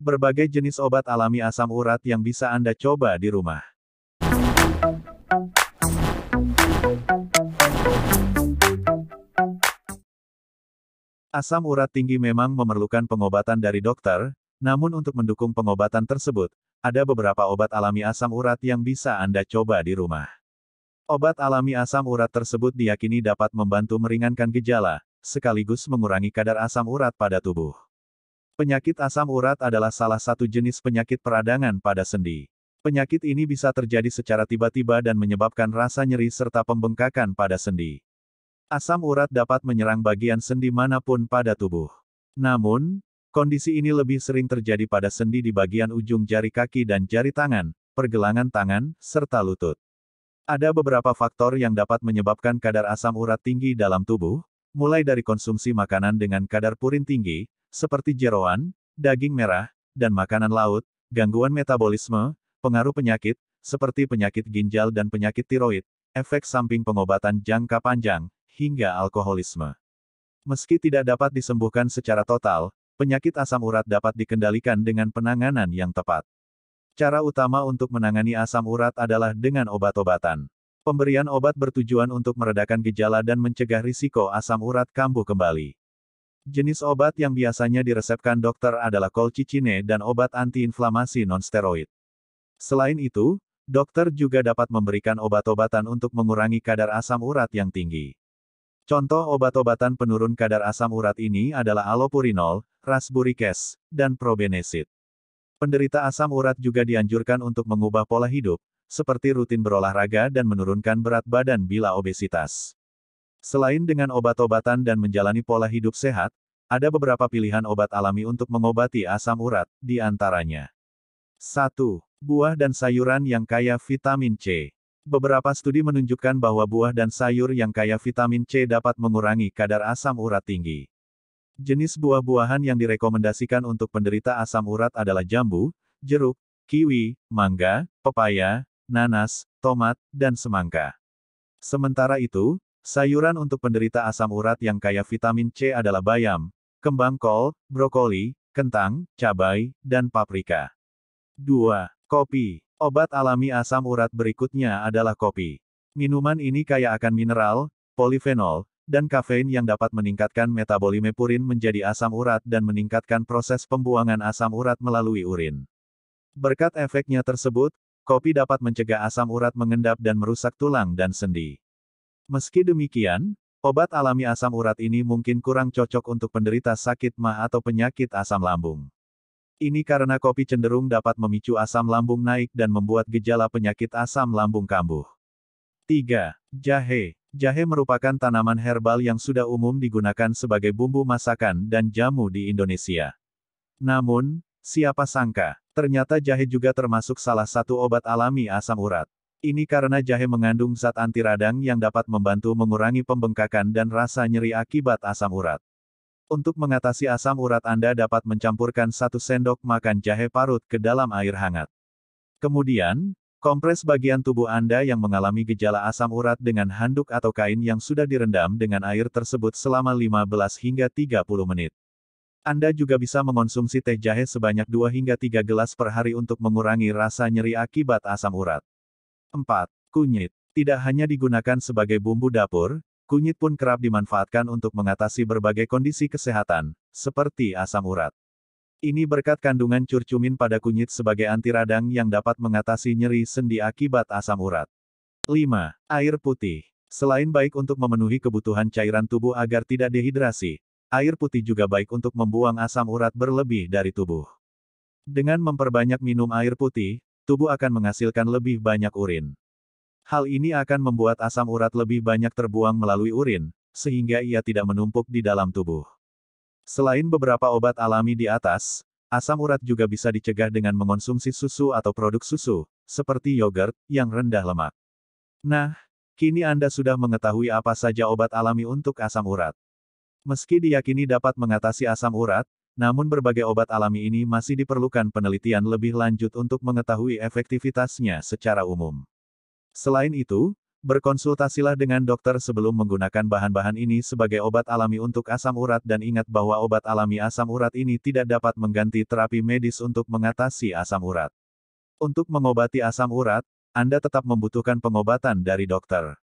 berbagai jenis obat alami asam urat yang bisa Anda coba di rumah. Asam urat tinggi memang memerlukan pengobatan dari dokter, namun untuk mendukung pengobatan tersebut, ada beberapa obat alami asam urat yang bisa Anda coba di rumah. Obat alami asam urat tersebut diyakini dapat membantu meringankan gejala, sekaligus mengurangi kadar asam urat pada tubuh. Penyakit asam urat adalah salah satu jenis penyakit peradangan pada sendi. Penyakit ini bisa terjadi secara tiba-tiba dan menyebabkan rasa nyeri serta pembengkakan pada sendi. Asam urat dapat menyerang bagian sendi manapun pada tubuh. Namun, kondisi ini lebih sering terjadi pada sendi di bagian ujung jari kaki dan jari tangan, pergelangan tangan, serta lutut. Ada beberapa faktor yang dapat menyebabkan kadar asam urat tinggi dalam tubuh, mulai dari konsumsi makanan dengan kadar purin tinggi, seperti jeroan, daging merah, dan makanan laut, gangguan metabolisme, pengaruh penyakit, seperti penyakit ginjal dan penyakit tiroid, efek samping pengobatan jangka panjang, hingga alkoholisme. Meski tidak dapat disembuhkan secara total, penyakit asam urat dapat dikendalikan dengan penanganan yang tepat. Cara utama untuk menangani asam urat adalah dengan obat-obatan. Pemberian obat bertujuan untuk meredakan gejala dan mencegah risiko asam urat kambuh kembali. Jenis obat yang biasanya diresepkan dokter adalah colchicine dan obat antiinflamasi nonsteroid. Selain itu, dokter juga dapat memberikan obat-obatan untuk mengurangi kadar asam urat yang tinggi. Contoh obat-obatan penurun kadar asam urat ini adalah allopurinol, rasburikes, dan probenesid. Penderita asam urat juga dianjurkan untuk mengubah pola hidup, seperti rutin berolahraga dan menurunkan berat badan bila obesitas. Selain dengan obat-obatan dan menjalani pola hidup sehat, ada beberapa pilihan obat alami untuk mengobati asam urat, di antaranya. 1. Buah dan sayuran yang kaya vitamin C. Beberapa studi menunjukkan bahwa buah dan sayur yang kaya vitamin C dapat mengurangi kadar asam urat tinggi. Jenis buah-buahan yang direkomendasikan untuk penderita asam urat adalah jambu, jeruk, kiwi, mangga, pepaya, nanas, tomat, dan semangka. Sementara itu, sayuran untuk penderita asam urat yang kaya vitamin C adalah bayam, kembang kol, brokoli, kentang, cabai, dan paprika. 2. Kopi. Obat alami asam urat berikutnya adalah kopi. Minuman ini kaya akan mineral, polifenol, dan kafein yang dapat meningkatkan metabolisme purin menjadi asam urat dan meningkatkan proses pembuangan asam urat melalui urin. Berkat efeknya tersebut, kopi dapat mencegah asam urat mengendap dan merusak tulang dan sendi. Meski demikian, Obat alami asam urat ini mungkin kurang cocok untuk penderita sakit mah atau penyakit asam lambung. Ini karena kopi cenderung dapat memicu asam lambung naik dan membuat gejala penyakit asam lambung kambuh. 3. Jahe. Jahe merupakan tanaman herbal yang sudah umum digunakan sebagai bumbu masakan dan jamu di Indonesia. Namun, siapa sangka, ternyata jahe juga termasuk salah satu obat alami asam urat. Ini karena jahe mengandung zat anti radang yang dapat membantu mengurangi pembengkakan dan rasa nyeri akibat asam urat. Untuk mengatasi asam urat Anda dapat mencampurkan satu sendok makan jahe parut ke dalam air hangat. Kemudian, kompres bagian tubuh Anda yang mengalami gejala asam urat dengan handuk atau kain yang sudah direndam dengan air tersebut selama 15 hingga 30 menit. Anda juga bisa mengonsumsi teh jahe sebanyak 2 hingga 3 gelas per hari untuk mengurangi rasa nyeri akibat asam urat. 4. Kunyit. Tidak hanya digunakan sebagai bumbu dapur, kunyit pun kerap dimanfaatkan untuk mengatasi berbagai kondisi kesehatan, seperti asam urat. Ini berkat kandungan curcumin pada kunyit sebagai anti radang yang dapat mengatasi nyeri sendi akibat asam urat. 5. Air putih. Selain baik untuk memenuhi kebutuhan cairan tubuh agar tidak dehidrasi, air putih juga baik untuk membuang asam urat berlebih dari tubuh. Dengan memperbanyak minum air putih, tubuh akan menghasilkan lebih banyak urin. Hal ini akan membuat asam urat lebih banyak terbuang melalui urin, sehingga ia tidak menumpuk di dalam tubuh. Selain beberapa obat alami di atas, asam urat juga bisa dicegah dengan mengonsumsi susu atau produk susu, seperti yogurt, yang rendah lemak. Nah, kini Anda sudah mengetahui apa saja obat alami untuk asam urat. Meski diyakini dapat mengatasi asam urat, namun berbagai obat alami ini masih diperlukan penelitian lebih lanjut untuk mengetahui efektivitasnya secara umum. Selain itu, berkonsultasilah dengan dokter sebelum menggunakan bahan-bahan ini sebagai obat alami untuk asam urat dan ingat bahwa obat alami asam urat ini tidak dapat mengganti terapi medis untuk mengatasi asam urat. Untuk mengobati asam urat, Anda tetap membutuhkan pengobatan dari dokter.